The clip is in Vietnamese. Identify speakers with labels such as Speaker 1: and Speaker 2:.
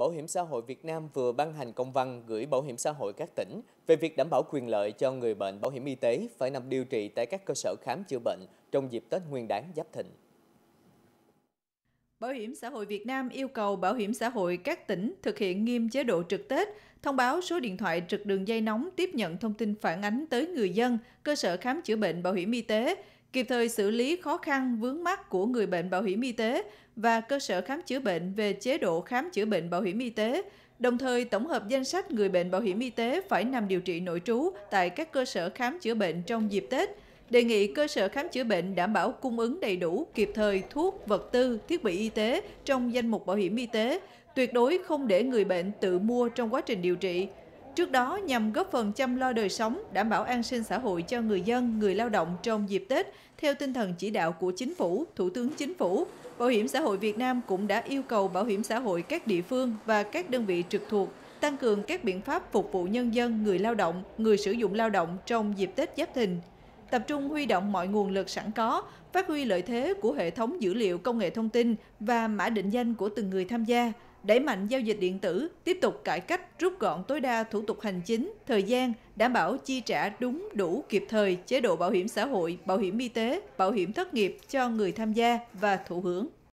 Speaker 1: Bảo hiểm xã hội Việt Nam vừa ban hành công văn gửi Bảo hiểm xã hội các tỉnh về việc đảm bảo quyền lợi cho người bệnh bảo hiểm y tế phải nằm điều trị tại các cơ sở khám chữa bệnh trong dịp Tết Nguyên đán Giáp Thìn.
Speaker 2: Bảo hiểm xã hội Việt Nam yêu cầu Bảo hiểm xã hội các tỉnh thực hiện nghiêm chế độ trực Tết, thông báo số điện thoại trực đường dây nóng tiếp nhận thông tin phản ánh tới người dân, cơ sở khám chữa bệnh bảo hiểm y tế kịp thời xử lý khó khăn vướng mắt của người bệnh bảo hiểm y tế và cơ sở khám chữa bệnh về chế độ khám chữa bệnh bảo hiểm y tế, đồng thời tổng hợp danh sách người bệnh bảo hiểm y tế phải nằm điều trị nội trú tại các cơ sở khám chữa bệnh trong dịp Tết, đề nghị cơ sở khám chữa bệnh đảm bảo cung ứng đầy đủ kịp thời thuốc, vật tư, thiết bị y tế trong danh mục bảo hiểm y tế, tuyệt đối không để người bệnh tự mua trong quá trình điều trị, Trước đó, nhằm góp phần chăm lo đời sống, đảm bảo an sinh xã hội cho người dân, người lao động trong dịp Tết, theo tinh thần chỉ đạo của Chính phủ, Thủ tướng Chính phủ, Bảo hiểm xã hội Việt Nam cũng đã yêu cầu Bảo hiểm xã hội các địa phương và các đơn vị trực thuộc tăng cường các biện pháp phục vụ nhân dân, người lao động, người sử dụng lao động trong dịp Tết Giáp thình tập trung huy động mọi nguồn lực sẵn có, phát huy lợi thế của hệ thống dữ liệu công nghệ thông tin và mã định danh của từng người tham gia, đẩy mạnh giao dịch điện tử, tiếp tục cải cách rút gọn tối đa thủ tục hành chính, thời gian, đảm bảo chi trả đúng đủ kịp thời chế độ bảo hiểm xã hội, bảo hiểm y tế, bảo hiểm thất nghiệp cho người tham gia và thụ hưởng.